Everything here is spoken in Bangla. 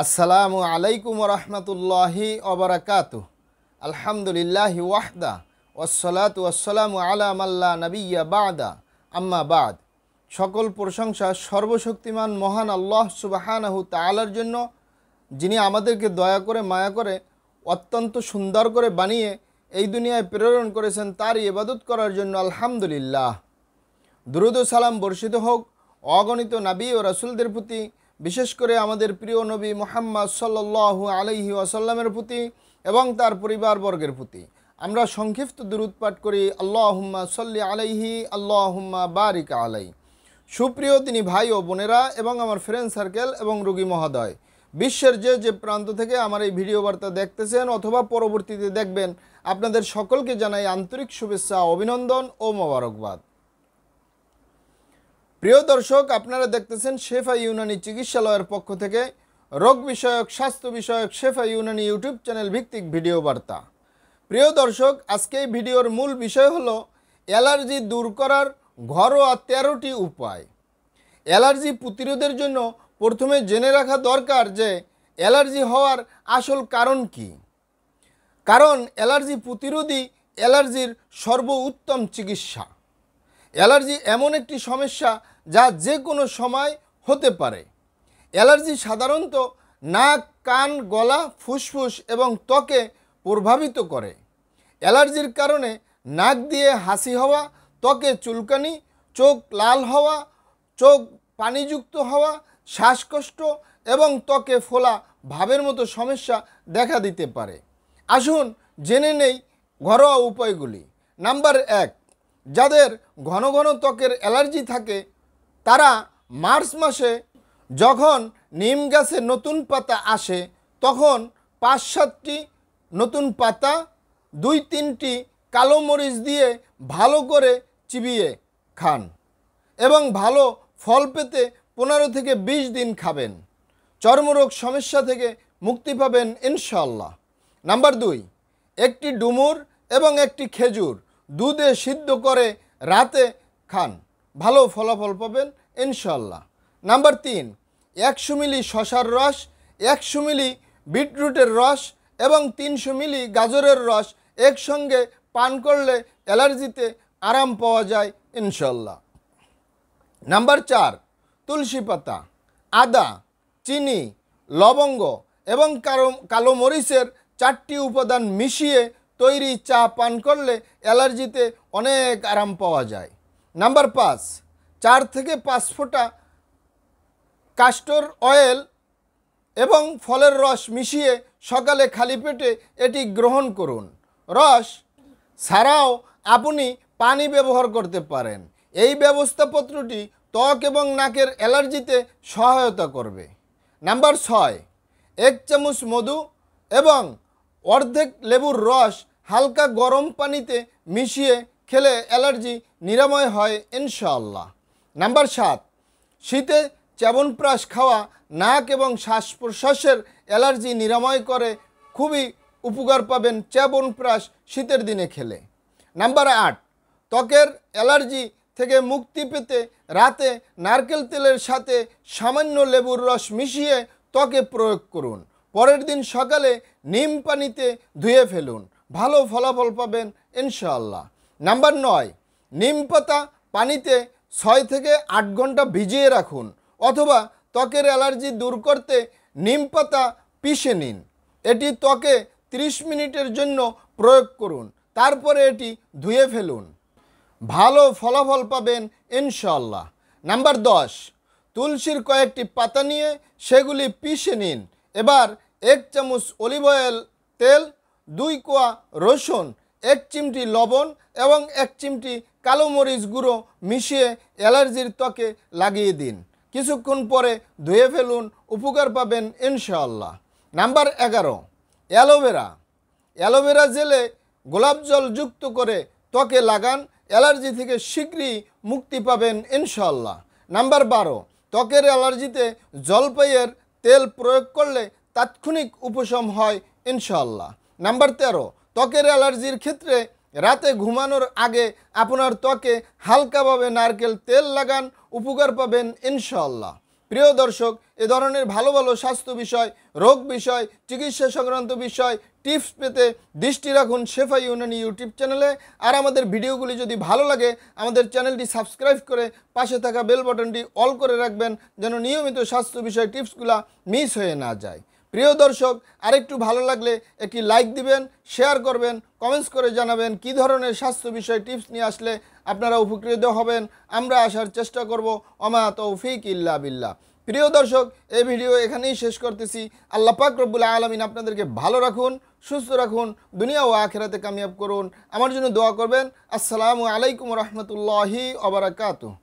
আসসালামু আলাইকুম রহমতুল্লাহি ওবরাকাত আলহামদুলিল্লাহি ওয়াহদা ওসলাত আলাম আল্লাহ নবীয়া বাদা আম্মা বাদ সকল প্রশংসা সর্বশক্তিমান মহান আল্লাহ সুবাহানাহু তালার জন্য যিনি আমাদেরকে দয়া করে মায়া করে অত্যন্ত সুন্দর করে বানিয়ে এই দুনিয়ায় প্রেরণ করেছেন তার ইবাদত করার জন্য আলহামদুলিল্লাহ দ্রুত সালাম বর্ষিত হোক অগণিত নাবি ও রাসুলদের প্রতি বিশেষ করে আমাদের প্রিয় নবী মোহাম্মদ সাল্ল আলহি আসাল্লামের প্রতি এবং তার পরিবারবর্গের প্রতি আমরা সংক্ষিপ্ত দূরত করি আল্লাহুম্মা সল্লি আলাইহি আল্লাহুম্মা বারিক আলাই সুপ্রিয় তিনি ভাই ও বোনেরা এবং আমার ফ্রেন্ড সার্কেল এবং রুগী মহোদয় বিশ্বের যে যে প্রান্ত থেকে আমার এই ভিডিও বার্তা দেখতেছেন অথবা পরবর্তীতে দেখবেন আপনাদের সকলকে জানাই আন্তরিক শুভেচ্ছা অভিনন্দন ও মোবারকবাদ প্রিয় দর্শক আপনারা দেখতেছেন শেফা ইউনানি চিকিৎসালয়ের পক্ষ থেকে রোগ বিষয়ক স্বাস্থ্য বিষয়ক শেফা ইউনানি ইউটিউব চ্যানেল ভিত্তিক ভিডিও বার্তা প্রিয় দর্শক আজকে এই ভিডিওর মূল বিষয় হল অ্যালার্জি দূর করার ঘরোয়া তেরোটি উপায় অ্যালার্জি প্রতিরোধের জন্য প্রথমে জেনে রাখা দরকার যে অ্যালার্জি হওয়ার আসল কারণ কি কারণ অ্যালার্জি প্রতিরোধী অ্যালার্জির সর্বোত্তম চিকিৎসা অ্যালার্জি এমন একটি সমস্যা যা যে কোনো সময় হতে পারে অ্যালার্জি সাধারণত নাক কান গলা ফুসফুস এবং ত্বকে প্রভাবিত করে অ্যালার্জির কারণে নাক দিয়ে হাসি হওয়া ত্বকে চুলকানি চোখ লাল হওয়া চোখ পানিযুক্ত হওয়া শ্বাসকষ্ট এবং ত্বকে ফোলা ভাবের মতো সমস্যা দেখা দিতে পারে আসুন জেনে নেই ঘরোয়া উপায়গুলি নাম্বার এক যাদের ঘন ঘন ত্বকের অ্যালার্জি থাকে তারা মার্চ মাসে যখন নিম গাছে নতুন পাতা আসে তখন পাঁচ সাতটি নতুন পাতা দুই তিনটি কালো মরিচ দিয়ে ভালো করে চিবিয়ে খান এবং ভালো ফল পেতে পনেরো থেকে ২০ দিন খাবেন চর্মরোগ সমস্যা থেকে মুক্তি পাবেন ইনশাল্লাহ নাম্বার দুই একটি ডুমুর এবং একটি খেজুর দুধে সিদ্ধ করে রাতে খান ভালো ফলাফল পাবেন ইনশাল্লাহ নাম্বার তিন একশো মিলি শশার রস একশো মিলি বিটরুটের রস এবং তিনশো মিলি গাজরের রস একসঙ্গে পান করলে অ্যালার্জিতে আরাম পাওয়া যায় ইনশাল্লাহ নাম্বার চার তুলসী পাতা আদা চিনি লবঙ্গ এবং কালো কালো মরিচের চারটি উপাদান মিশিয়ে তৈরি চা পান করলে অ্যালার্জিতে অনেক আরাম পাওয়া যায় নাম্বার পাঁচ চার থেকে পাঁচ ফোঁটা কাস্টর অয়েল এবং ফলের রস মিশিয়ে সকালে খালি পেটে এটি গ্রহণ করুন রস ছাড়াও আপনি পানি ব্যবহার করতে পারেন এই ব্যবস্থাপত্রটি ত্বক এবং নাকের অ্যালার্জিতে সহায়তা করবে নাম্বার ছয় এক চামচ মধু এবং অর্ধেক লেবুর রস হালকা গরম পানিতে মিশিয়ে খেলে অ্যালার্জি নিরাময় হয় ইনশাআল্লাহ নাম্বার সাত শীতে চ্যবনপ্রাস খাওয়া নাক এবং শ্বাস প্রশ্বাসের অ্যালার্জি নিরাময় করে খুবই উপকার পাবেন চ্যাবনপ্রাশ শীতের দিনে খেলে নাম্বার আট ত্বকের অ্যালার্জি থেকে মুক্তি পেতে রাতে নারকেল তেলের সাথে সামান্য লেবুর রস মিশিয়ে ত্বকে প্রয়োগ করুন পরের দিন সকালে নিম পানিতে ধুয়ে ফেলুন ভালো ফলাফল পাবেন ইনশাআল্লাহ নাম্বার নয় নিম পাতা পানিতে ছয় থেকে আট ঘন্টা ভিজিয়ে রাখুন অথবা ত্বকের অ্যালার্জি দূর করতে নিম পাতা পিষে নিন এটি ত্বকে 30 মিনিটের জন্য প্রয়োগ করুন তারপরে এটি ধুয়ে ফেলুন ভালো ফলাফল পাবেন ইনশাল্লাহ নাম্বার দশ তুলসীর কয়েকটি পাতা নিয়ে সেগুলি পিষে নিন এবার এক চামচ অলিভ অয়েল তেল দুই কোয়া রসুন এক চিমটি লবণ এবং এক চিমটি কালো মরিচ গুঁড়ো মিশিয়ে অ্যালার্জির ত্বকে লাগিয়ে দিন কিছুক্ষণ পরে ধুয়ে ফেলুন উপকার পাবেন ইনশাআল্লাহ নাম্বার এগারো অ্যালোভেরা অ্যালোভেরা জেলে গোলাপ জল যুক্ত করে ত্বকে লাগান অ্যালার্জি থেকে শীঘ্রই মুক্তি পাবেন ইনশাআল্লাহ নাম্বার বারো ত্বকের অ্যালার্জিতে জলপাইয়ের তেল প্রয়োগ করলে তাৎক্ষণিক উপশম হয় ইনশাআল্লাহ নাম্বার তেরো ত্বকের অ্যালার্জির ক্ষেত্রে রাতে ঘুমানোর আগে আপনার ত্বকে হালকাভাবে নারকেল তেল লাগান উপকার পাবেন ইনশাল্লাহ প্রিয় দর্শক এ ধরনের ভালো ভালো স্বাস্থ্য বিষয় রোগ বিষয় চিকিৎসা সংক্রান্ত বিষয় টিপস পেতে দৃষ্টি রাখুন শেফা ইউনানি ইউটিউব চ্যানেলে আর আমাদের ভিডিওগুলি যদি ভালো লাগে আমাদের চ্যানেলটি সাবস্ক্রাইব করে পাশে থাকা বেল বাটনটি অল করে রাখবেন যেন নিয়মিত স্বাস্থ্য বিষয় টিপসগুলা মিস হয়ে না যায় প্রিয় দর্শক আরেকটু ভালো লাগলে একটি লাইক দিবেন শেয়ার করবেন কমেন্টস করে জানাবেন কি ধরনের স্বাস্থ্য বিষয়ে টিপস নিয়ে আসলে আপনারা উপকৃত হবেন আমরা আসার চেষ্টা করব অমা তৌফিক ইল্লা বিল্লা প্রিয় দর্শক এই ভিডিও এখানেই শেষ করতেছি আল্লাহ পাক রব্বুল আলমিন আপনাদেরকে ভালো রাখুন সুস্থ রাখুন দুনিয়া ও আখেরাতে কামিয়াব করুন আমার জন্য দোয়া করবেন আসসালামু আলাইকুম রহমতুল্লাহি অবরাকাতু